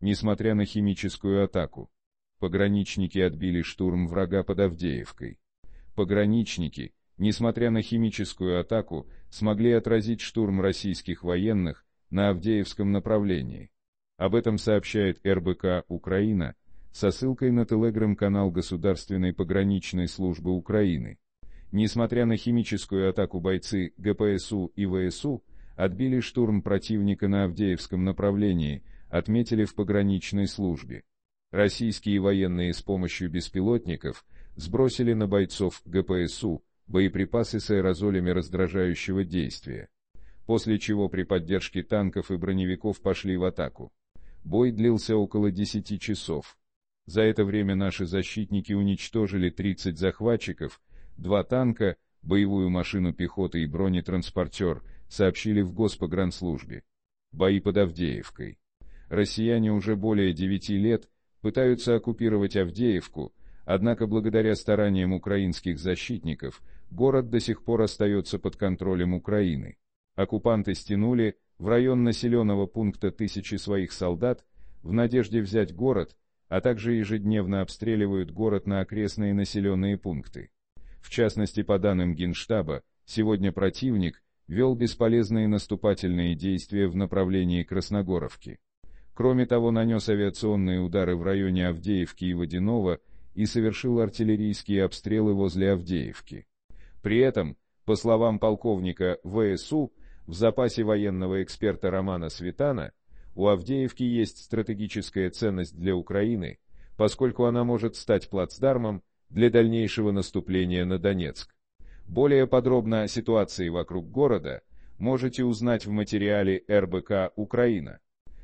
несмотря на химическую атаку. Пограничники отбили штурм врага под Авдеевкой. Пограничники, несмотря на химическую атаку, смогли отразить штурм российских военных на Авдеевском направлении. Об этом сообщает РБК «Украина» со ссылкой на телеграм-канал Государственной пограничной службы Украины. Несмотря на химическую атаку бойцы ГПСУ и ВСУ, отбили штурм противника на Авдеевском направлении отметили в пограничной службе. Российские военные с помощью беспилотников сбросили на бойцов ГПСУ боеприпасы с аэрозолями раздражающего действия, после чего при поддержке танков и броневиков пошли в атаку. Бой длился около 10 часов. За это время наши защитники уничтожили 30 захватчиков, два танка, боевую машину пехоты и бронетранспортер, сообщили в Госпогранслужбе. Бои под Авдеевкой. Россияне уже более 9 лет пытаются оккупировать Авдеевку, однако благодаря стараниям украинских защитников город до сих пор остается под контролем Украины. Оккупанты стянули в район населенного пункта тысячи своих солдат в надежде взять город, а также ежедневно обстреливают город на окрестные населенные пункты. В частности, по данным Генштаба, сегодня противник вел бесполезные наступательные действия в направлении Красногоровки. Кроме того, нанес авиационные удары в районе Авдеевки и Водянова и совершил артиллерийские обстрелы возле Авдеевки. При этом, по словам полковника ВСУ, в запасе военного эксперта Романа Светана, у Авдеевки есть стратегическая ценность для Украины, поскольку она может стать плацдармом для дальнейшего наступления на Донецк. Более подробно о ситуации вокруг города можете узнать в материале РБК «Украина».